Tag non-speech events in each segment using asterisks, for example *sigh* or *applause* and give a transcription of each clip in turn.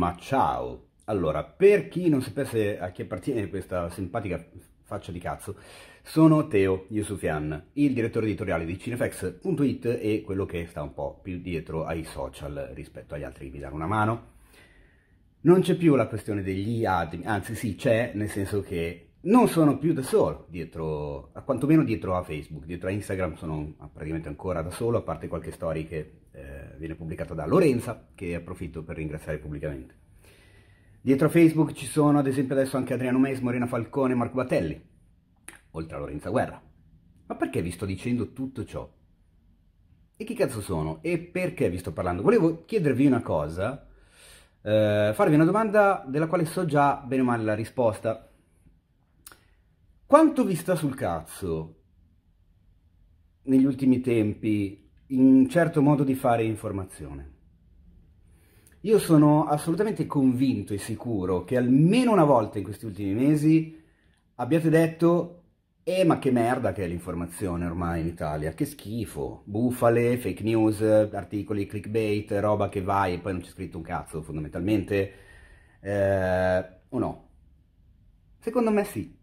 ma ciao. Allora, per chi non sapesse a chi appartiene questa simpatica faccia di cazzo, sono Teo Yusufian, il direttore editoriale di Cinefx.it e quello che sta un po' più dietro ai social rispetto agli altri che vi danno una mano. Non c'è più la questione degli admin, anzi sì c'è, nel senso che non sono più da solo dietro, a quantomeno dietro a Facebook, dietro a Instagram sono praticamente ancora da solo, a parte qualche story che eh, viene pubblicata da Lorenza, che approfitto per ringraziare pubblicamente. Dietro a Facebook ci sono ad esempio adesso anche Adriano Mes, Morena Falcone, Marco Battelli, oltre a Lorenza Guerra. Ma perché vi sto dicendo tutto ciò? E chi cazzo sono? E perché vi sto parlando? Volevo chiedervi una cosa, eh, farvi una domanda della quale so già bene o male la risposta, quanto vi sta sul cazzo negli ultimi tempi un certo modo di fare informazione? Io sono assolutamente convinto e sicuro che almeno una volta in questi ultimi mesi abbiate detto eh ma che merda che è l'informazione ormai in Italia, che schifo, bufale, fake news, articoli, clickbait, roba che vai e poi non c'è scritto un cazzo fondamentalmente, eh, o no? Secondo me sì.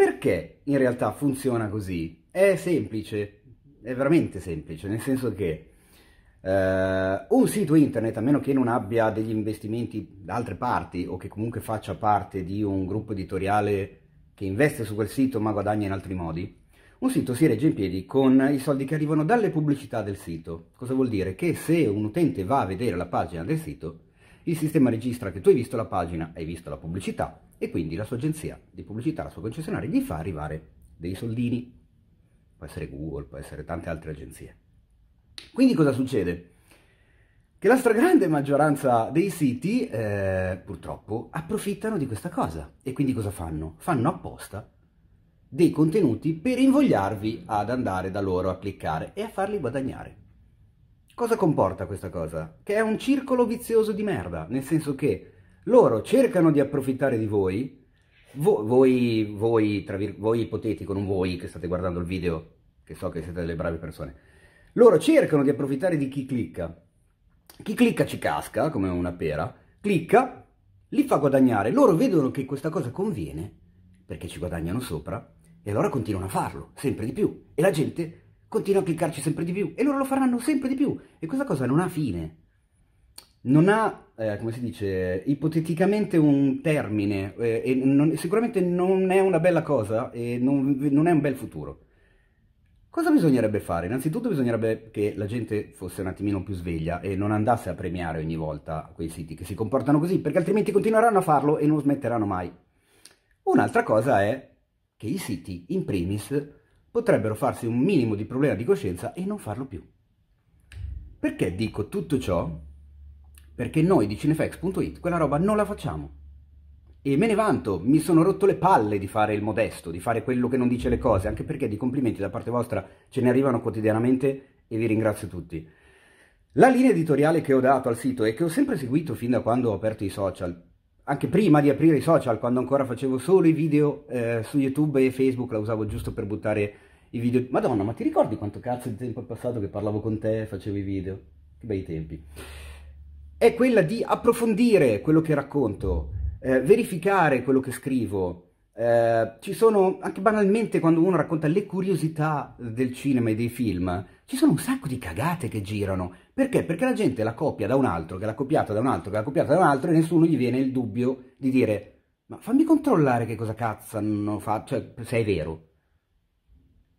Perché in realtà funziona così? È semplice, è veramente semplice, nel senso che eh, un sito internet, a meno che non abbia degli investimenti da altre parti o che comunque faccia parte di un gruppo editoriale che investe su quel sito ma guadagna in altri modi, un sito si regge in piedi con i soldi che arrivano dalle pubblicità del sito. Cosa vuol dire? Che se un utente va a vedere la pagina del sito, il sistema registra che tu hai visto la pagina, hai visto la pubblicità e quindi la sua agenzia di pubblicità, la sua concessionaria gli fa arrivare dei soldini, può essere Google, può essere tante altre agenzie. Quindi cosa succede? Che la stragrande maggioranza dei siti, eh, purtroppo, approfittano di questa cosa. E quindi cosa fanno? Fanno apposta dei contenuti per invogliarvi ad andare da loro a cliccare e a farli guadagnare. Cosa comporta questa cosa? Che è un circolo vizioso di merda, nel senso che loro cercano di approfittare di voi, voi, voi, voi, vir- voi ipotetico, non voi che state guardando il video, che so che siete delle brave persone. Loro cercano di approfittare di chi clicca. Chi clicca ci casca, come una pera, clicca, li fa guadagnare, loro vedono che questa cosa conviene, perché ci guadagnano sopra, e allora continuano a farlo, sempre di più, e la gente continua a cliccarci sempre di più, e loro lo faranno sempre di più, e questa cosa non ha fine non ha, eh, come si dice, ipoteticamente un termine, eh, e non, sicuramente non è una bella cosa e non, non, è un bel futuro. Cosa bisognerebbe fare? Innanzitutto bisognerebbe che la gente fosse un attimino più sveglia e non andasse a premiare ogni volta quei siti che si comportano così, perché altrimenti continueranno a farlo e non smetteranno mai. Un'altra cosa è che i siti, in primis, potrebbero farsi un minimo di problema di coscienza e non farlo più. Perché dico tutto ciò? perché noi di cinefx.it quella roba non la facciamo. E me ne vanto, mi sono rotto le palle di fare il modesto, di fare quello che non dice le cose, anche perché di complimenti da parte vostra ce ne arrivano quotidianamente e vi ringrazio tutti. La linea editoriale che ho dato al sito e che ho sempre seguito fin da quando ho aperto i social, anche prima di aprire i social, quando ancora facevo solo i video eh, su YouTube e Facebook, la usavo giusto per buttare i video. Madonna, ma ti ricordi quanto cazzo di tempo è passato che parlavo con te e facevo i video? Che bei tempi è quella di approfondire quello che racconto, eh, verificare quello che scrivo. Eh, ci sono, anche banalmente, quando uno racconta le curiosità del cinema e dei film, ci sono un sacco di cagate che girano. Perché? Perché la gente la copia da un altro, che l'ha copiata da un altro, che l'ha copiata da un altro, e nessuno gli viene il dubbio di dire ma fammi controllare che cosa cazzo hanno fatto, cioè, se è vero.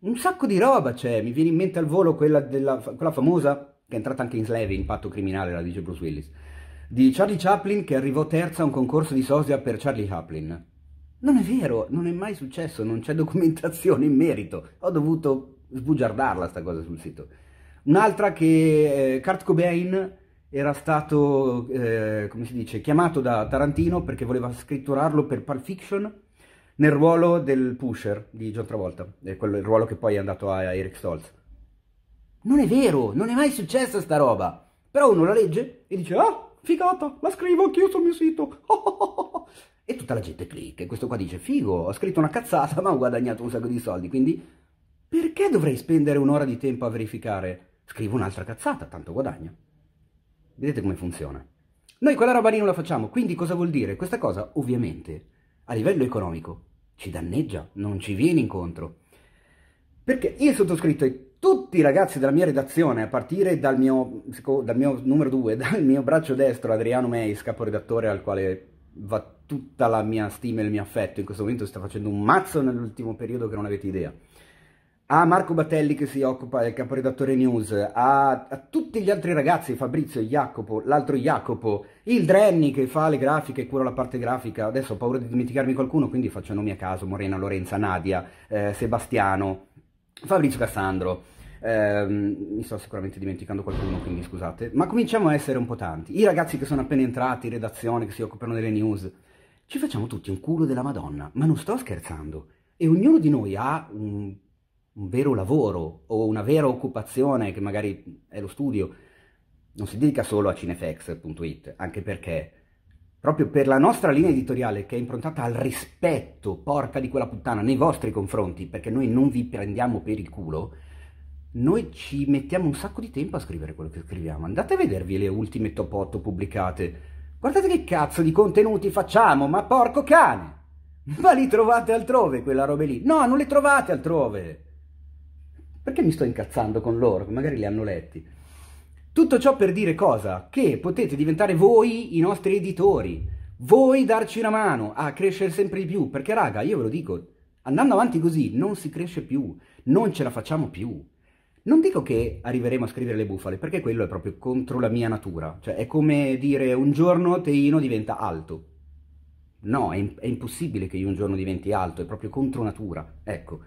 Un sacco di roba c'è, mi viene in mente al volo quella, della, quella famosa che è entrata anche in Slave, in Patto Criminale, la dice Bruce Willis, di Charlie Chaplin che arrivò terza a un concorso di sosia per Charlie Chaplin. Non è vero, non è mai successo, non c'è documentazione in merito. Ho dovuto sbugiardarla sta cosa sul sito. Un'altra che eh, Kurt Cobain era stato, eh, come si dice, chiamato da Tarantino perché voleva scritturarlo per Pulp Fiction nel ruolo del pusher di John Travolta, quello, il ruolo che poi è andato a Eric Stoltz. Non è vero, non è mai successa sta roba. Però uno la legge e dice, ah, figata, la scrivo anch'io sul mio sito. *laughs* e tutta la gente clicca e questo qua dice, figo, ho scritto una cazzata ma ho guadagnato un sacco di soldi, quindi perché dovrei spendere un'ora di tempo a verificare? Scrivo un'altra cazzata, tanto guadagno. Vedete come funziona. Noi quella roba lì non la facciamo, quindi cosa vuol dire? Questa cosa ovviamente a livello economico ci danneggia, non ci viene incontro. Perché il sottoscritto è tutti i ragazzi della mia redazione, a partire dal mio, dal mio numero due, *laughs* dal mio braccio destro, Adriano Meis, caporedattore al quale va tutta la mia stima e il mio affetto, in questo momento sta facendo un mazzo nell'ultimo periodo che non avete idea, a Marco Battelli che si occupa del caporedattore news, a, a tutti gli altri ragazzi, Fabrizio, Jacopo, l'altro Jacopo, il Drenni che fa le grafiche e cura la parte grafica, adesso ho paura di dimenticarmi qualcuno, quindi faccio nomi a caso, Morena, Lorenza, Nadia, eh, Sebastiano, Fabrizio Cassandro, eh, mi sto sicuramente dimenticando qualcuno, quindi scusate, ma cominciamo a essere un po' tanti. I ragazzi che sono appena entrati in redazione, che si occupano delle news, ci facciamo tutti un culo della Madonna, ma non sto scherzando. E ognuno di noi ha un, un vero lavoro o una vera occupazione, che magari è lo studio. Non si dedica solo a cinefx.it, anche perché proprio per la nostra linea editoriale che è improntata al rispetto, porca di quella puttana, nei vostri confronti, perché noi non vi prendiamo per il culo, noi ci mettiamo un sacco di tempo a scrivere quello che scriviamo. Andate a vedervi le ultime top 8 pubblicate. Guardate che cazzo di contenuti facciamo, ma porco cane! Ma li trovate altrove quella roba lì? No, non le trovate altrove! Perché mi sto incazzando con loro? Magari li hanno letti. Tutto ciò per dire cosa? Che potete diventare voi i nostri editori, voi darci una mano a crescere sempre di più, perché raga, io ve lo dico, andando avanti così non si cresce più, non ce la facciamo più. Non dico che arriveremo a scrivere le bufale, perché quello è proprio contro la mia natura, cioè è come dire un giorno Teino diventa alto. No, è, è impossibile che io un giorno diventi alto, è proprio contro natura, ecco.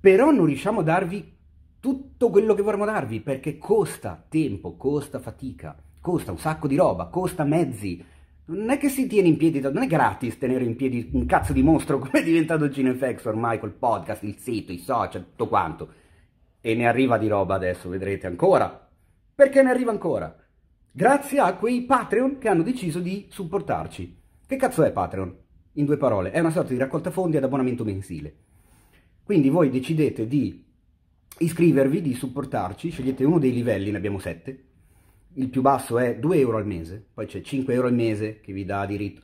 Però non riusciamo a darvi tutto quello che vorremmo darvi, perché costa tempo, costa fatica, costa un sacco di roba, costa mezzi. Non è che si tiene in piedi, non è gratis tenere in piedi un cazzo di mostro *laughs* come è diventato GeneFX ormai col podcast, il sito, i social, tutto quanto. E ne arriva di roba adesso, vedrete ancora. Perché ne arriva ancora? Grazie a quei Patreon che hanno deciso di supportarci. Che cazzo è Patreon? In due parole, è una sorta di raccolta fondi ad abbonamento mensile. Quindi voi decidete di iscrivervi, di supportarci, scegliete uno dei livelli, ne abbiamo sette, il più basso è 2 euro al mese, poi c'è 5 euro al mese che vi dà diritto,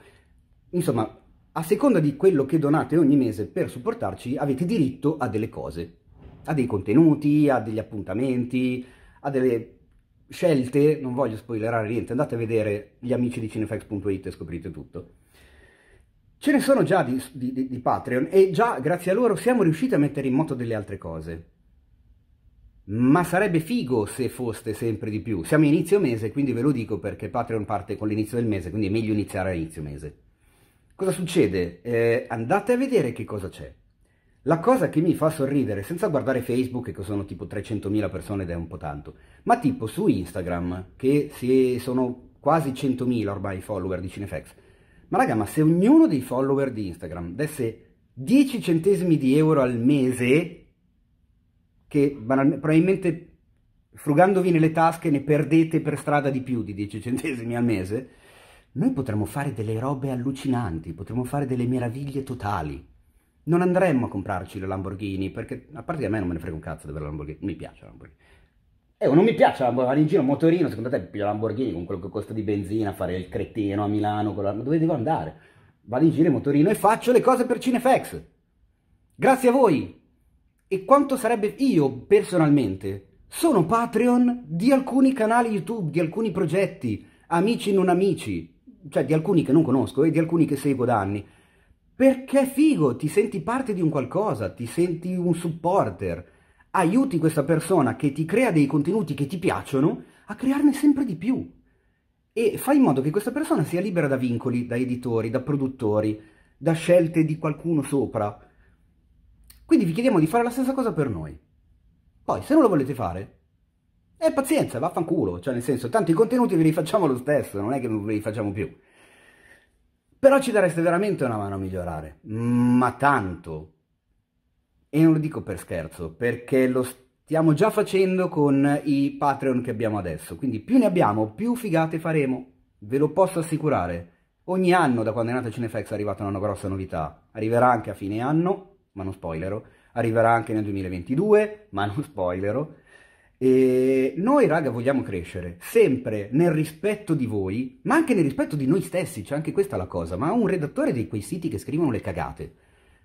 insomma a seconda di quello che donate ogni mese per supportarci avete diritto a delle cose, a dei contenuti, a degli appuntamenti, a delle scelte, non voglio spoilerare niente, andate a vedere gli amici di cinefax.it e scoprite tutto. Ce ne sono già di, di, di Patreon e già grazie a loro siamo riusciti a mettere in moto delle altre cose ma sarebbe figo se foste sempre di più. Siamo inizio mese, quindi ve lo dico perché Patreon parte con l'inizio del mese, quindi è meglio iniziare a inizio mese. Cosa succede? Eh, andate a vedere che cosa c'è. La cosa che mi fa sorridere, senza guardare Facebook, che sono tipo 300.000 persone ed è un po' tanto, ma tipo su Instagram, che sono quasi 100.000 ormai i follower di Cinefx. Ma raga, ma se ognuno dei follower di Instagram desse 10 centesimi di euro al mese, che probabilmente frugandovi nelle tasche ne perdete per strada di più di 10 centesimi al mese, noi potremmo fare delle robe allucinanti, potremmo fare delle meraviglie totali. Non andremmo a comprarci le Lamborghini, perché a parte a me non me ne frega un cazzo di avere la Lamborghini, mi piace la Lamborghini. Eh, non mi piace la Lamborghini, in giro motorino, secondo te più la Lamborghini con quello che costa di benzina, fare il cretino a Milano, la... dove devo andare? Vado in giro in motorino e faccio le cose per Cinefex. Grazie a voi! e quanto sarebbe io personalmente sono Patreon di alcuni canali YouTube, di alcuni progetti, amici non amici, cioè di alcuni che non conosco e di alcuni che seguo da anni. Perché è figo, ti senti parte di un qualcosa, ti senti un supporter, aiuti questa persona che ti crea dei contenuti che ti piacciono a crearne sempre di più. E fai in modo che questa persona sia libera da vincoli, da editori, da produttori, da scelte di qualcuno sopra quindi vi chiediamo di fare la stessa cosa per noi. Poi, se non lo volete fare, e eh, pazienza, vaffanculo, cioè nel senso, tanto i contenuti ve li facciamo lo stesso, non è che non ve li facciamo più. Però ci dareste veramente una mano a migliorare, ma tanto. E non lo dico per scherzo, perché lo stiamo già facendo con i Patreon che abbiamo adesso, quindi più ne abbiamo, più figate faremo, ve lo posso assicurare. Ogni anno da quando è nata CineFX, è arrivata una grossa novità, arriverà anche a fine anno, ma non spoilero, arriverà anche nel 2022, ma non spoilero. E noi, raga, vogliamo crescere, sempre nel rispetto di voi, ma anche nel rispetto di noi stessi, c'è cioè anche questa la cosa, ma un redattore di quei siti che scrivono le cagate.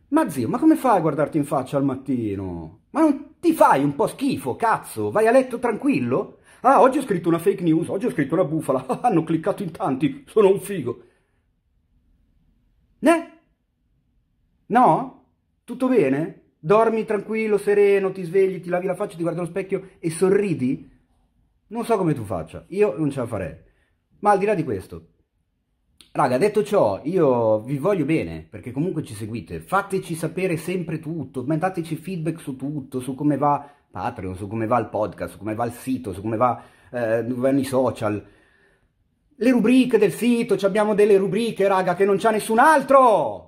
Ma zio, ma come fai a guardarti in faccia al mattino? Ma non ti fai un po' schifo, cazzo? Vai a letto tranquillo? Ah, oggi ho scritto una fake news, oggi ho scritto una bufala, *laughs* hanno cliccato in tanti, sono un figo. Ne? No? Tutto bene? Dormi tranquillo, sereno, ti svegli, ti lavi la faccia, ti guardi allo specchio e sorridi? Non so come tu faccia, io non ce la farei. Ma al di là di questo, raga, detto ciò, io vi voglio bene, perché comunque ci seguite, fateci sapere sempre tutto, mandateci feedback su tutto, su come va Patreon, su come va il podcast, su come va il sito, su come va, eh, i social. Le rubriche del sito, abbiamo delle rubriche, raga, che non c'ha nessun altro!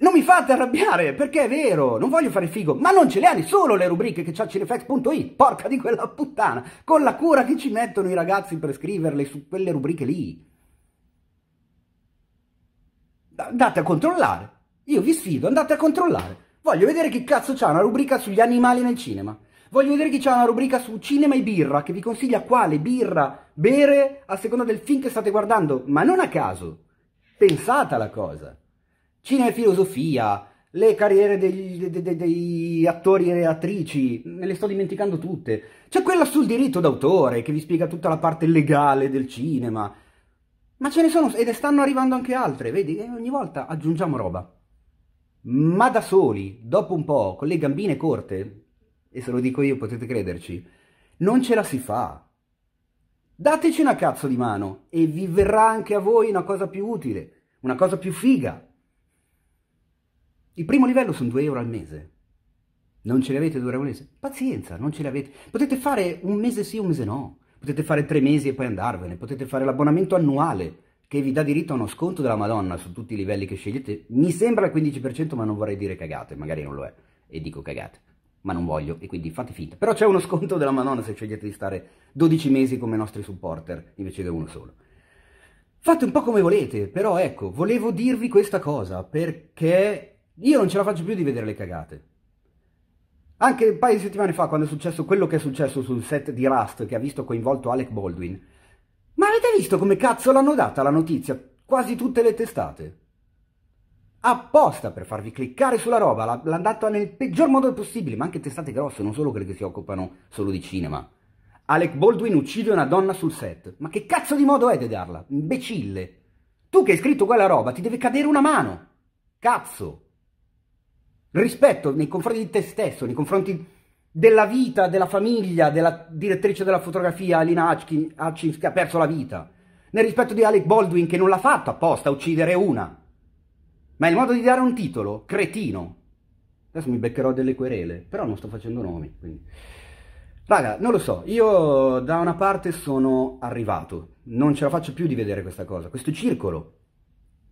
Non mi fate arrabbiare, perché è vero, non voglio fare figo, ma non ce le ha nessuno le rubriche che c'ha cinefx.it, porca di quella puttana, con la cura che ci mettono i ragazzi per scriverle su quelle rubriche lì. Andate a controllare, io vi sfido, andate a controllare. Voglio vedere che cazzo c'ha una rubrica sugli animali nel cinema. Voglio vedere chi c'ha una rubrica su cinema e birra che vi consiglia quale birra bere a seconda del film che state guardando, ma non a caso. Pensate alla cosa cinema e filosofia, le carriere degli, de, de, degli attori e attrici, me le sto dimenticando tutte. C'è quella sul diritto d'autore che vi spiega tutta la parte legale del cinema. Ma ce ne sono ed stanno arrivando anche altre, vedi? E ogni volta aggiungiamo roba. Ma da soli, dopo un po', con le gambine corte, e se lo dico io potete crederci, non ce la si fa. Dateci una cazzo di mano e vi verrà anche a voi una cosa più utile, una cosa più figa. Il primo livello sono 2 euro al mese. Non ce li avete 2 euro al mese? Pazienza, non ce li avete. Potete fare un mese sì, un mese no. Potete fare 3 mesi e poi andarvene. Potete fare l'abbonamento annuale che vi dà diritto a uno sconto della Madonna su tutti i livelli che scegliete. Mi sembra il 15%, ma non vorrei dire cagate, magari non lo è. E dico cagate ma non voglio e quindi fate finta. Però c'è uno sconto della Madonna se scegliete di stare 12 mesi come nostri supporter invece di uno solo. Fate un po' come volete, però ecco, volevo dirvi questa cosa perché io non ce la faccio più di vedere le cagate. Anche un paio di settimane fa, quando è successo quello che è successo sul set di Rust, che ha visto coinvolto Alec Baldwin, ma avete visto come cazzo l'hanno data la notizia? Quasi tutte le testate. Apposta per farvi cliccare sulla roba, l'hanno data nel peggior modo possibile, ma anche testate grosse, non solo quelle che si occupano solo di cinema. Alec Baldwin uccide una donna sul set. Ma che cazzo di modo è di darla? Imbecille. Tu che hai scritto quella roba, ti deve cadere una mano. Cazzo rispetto nei confronti di te stesso, nei confronti della vita, della famiglia, della direttrice della fotografia Alina Hutchins, che ha perso la vita, nel rispetto di Alec Baldwin che non l'ha fatto apposta a uccidere una. Ma è il modo di dare un titolo, cretino. Adesso mi beccherò delle querele, però non sto facendo nomi, quindi... Raga, non lo so, io da una parte sono arrivato, non ce la faccio più di vedere questa cosa, questo circolo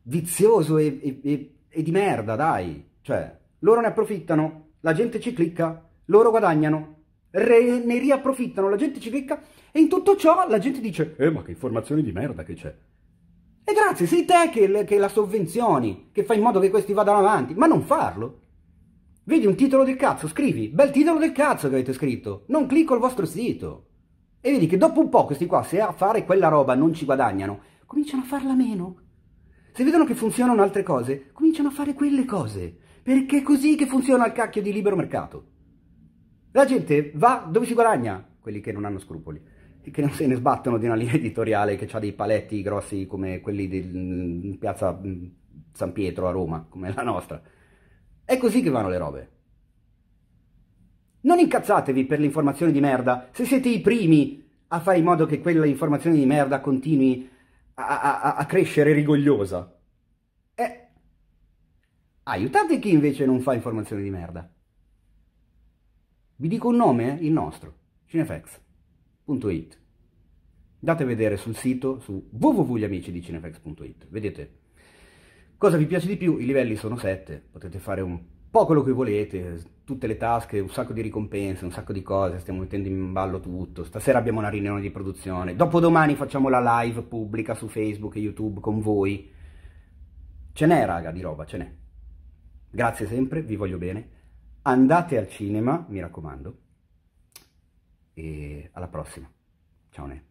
vizioso e, e, e di merda, dai, cioè, loro ne approfittano, la gente ci clicca, loro guadagnano, re, ne riapprofittano, la gente ci clicca e in tutto ciò la gente dice «Eh, ma che informazioni di merda che c'è!» E grazie, sei te che, che la sovvenzioni, che fai in modo che questi vadano avanti, ma non farlo! Vedi un titolo del cazzo, scrivi, bel titolo del cazzo che avete scritto, non clicco il vostro sito. E vedi che dopo un po' questi qua, se a fare quella roba non ci guadagnano, cominciano a farla meno. Se vedono che funzionano altre cose, cominciano a fare quelle cose. Perché è così che funziona il cacchio di libero mercato. La gente va dove si guadagna, quelli che non hanno scrupoli, e che non se ne sbattono di una linea editoriale che ha dei paletti grossi come quelli di mm, piazza mm, San Pietro a Roma, come la nostra. È così che vanno le robe. Non incazzatevi per l'informazione di merda, se siete i primi a fare in modo che quella informazione di merda continui a, a, a crescere rigogliosa. Aiutate chi invece non fa informazioni di merda. Vi dico un nome? Eh? Il nostro, cinefx.it. Date a vedere sul sito, su www.gliamicidinefx.it. Vedete cosa vi piace di più, i livelli sono 7, potete fare un po' quello che volete, tutte le tasche, un sacco di ricompense, un sacco di cose, stiamo mettendo in ballo tutto, stasera abbiamo una riunione di produzione, dopodomani facciamo la live pubblica su Facebook e YouTube con voi. Ce n'è raga di roba, ce n'è. Grazie sempre, vi voglio bene. Andate al cinema, mi raccomando. E alla prossima. Ciao. Ne.